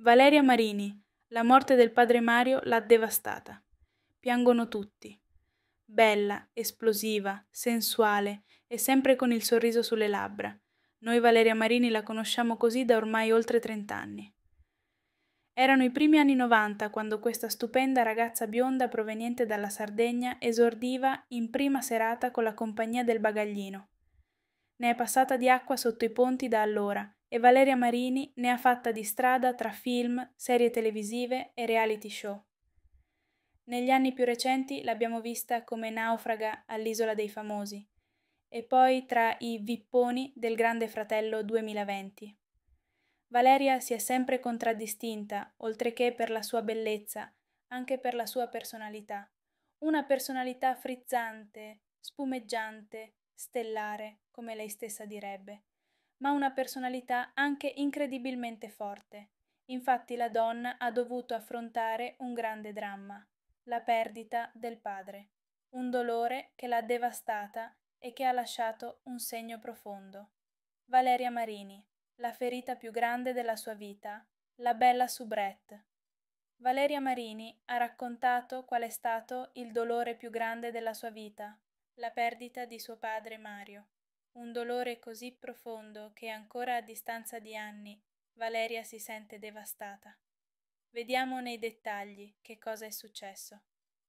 Valeria Marini. La morte del padre Mario l'ha devastata. Piangono tutti. Bella, esplosiva, sensuale e sempre con il sorriso sulle labbra. Noi Valeria Marini la conosciamo così da ormai oltre trent'anni. Erano i primi anni 90 quando questa stupenda ragazza bionda proveniente dalla Sardegna esordiva in prima serata con la compagnia del bagaglino. Ne è passata di acqua sotto i ponti da allora e Valeria Marini ne ha fatta di strada tra film, serie televisive e reality show. Negli anni più recenti l'abbiamo vista come naufraga all'Isola dei Famosi e poi tra i vipponi del Grande Fratello 2020. Valeria si è sempre contraddistinta, oltre che per la sua bellezza, anche per la sua personalità. Una personalità frizzante, spumeggiante, stellare, come lei stessa direbbe ma una personalità anche incredibilmente forte. Infatti la donna ha dovuto affrontare un grande dramma, la perdita del padre, un dolore che l'ha devastata e che ha lasciato un segno profondo. Valeria Marini, la ferita più grande della sua vita, la bella soubrette. Valeria Marini ha raccontato qual è stato il dolore più grande della sua vita, la perdita di suo padre Mario un dolore così profondo che ancora a distanza di anni Valeria si sente devastata. Vediamo nei dettagli che cosa è successo.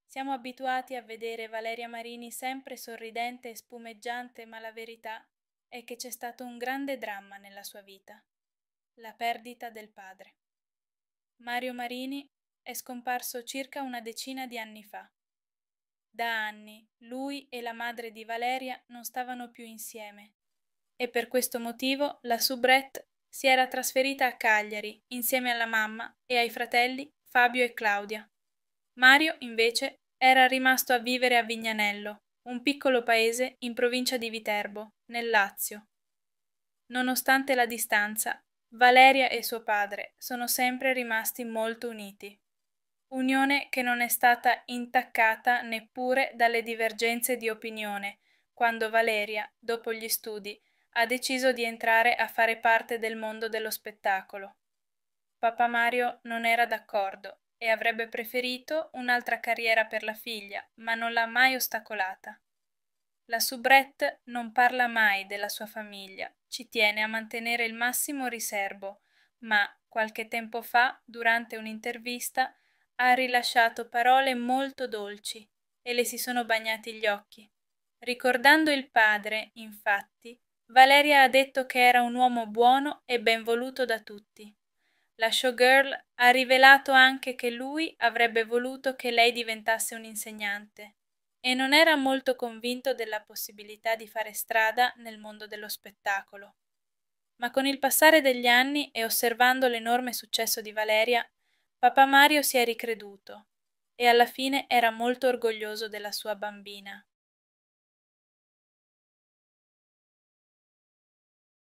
Siamo abituati a vedere Valeria Marini sempre sorridente e spumeggiante, ma la verità è che c'è stato un grande dramma nella sua vita, la perdita del padre. Mario Marini è scomparso circa una decina di anni fa. Da anni lui e la madre di Valeria non stavano più insieme e per questo motivo la soubrette si era trasferita a Cagliari insieme alla mamma e ai fratelli Fabio e Claudia. Mario, invece, era rimasto a vivere a Vignanello, un piccolo paese in provincia di Viterbo, nel Lazio. Nonostante la distanza, Valeria e suo padre sono sempre rimasti molto uniti unione che non è stata intaccata neppure dalle divergenze di opinione, quando Valeria, dopo gli studi, ha deciso di entrare a fare parte del mondo dello spettacolo. Papà Mario non era d'accordo e avrebbe preferito un'altra carriera per la figlia, ma non l'ha mai ostacolata. La soubrette non parla mai della sua famiglia, ci tiene a mantenere il massimo riserbo, ma qualche tempo fa, durante un'intervista, ha rilasciato parole molto dolci e le si sono bagnati gli occhi. Ricordando il padre, infatti, Valeria ha detto che era un uomo buono e ben voluto da tutti. La showgirl ha rivelato anche che lui avrebbe voluto che lei diventasse un insegnante e non era molto convinto della possibilità di fare strada nel mondo dello spettacolo. Ma con il passare degli anni e osservando l'enorme successo di Valeria, Papà Mario si è ricreduto e alla fine era molto orgoglioso della sua bambina.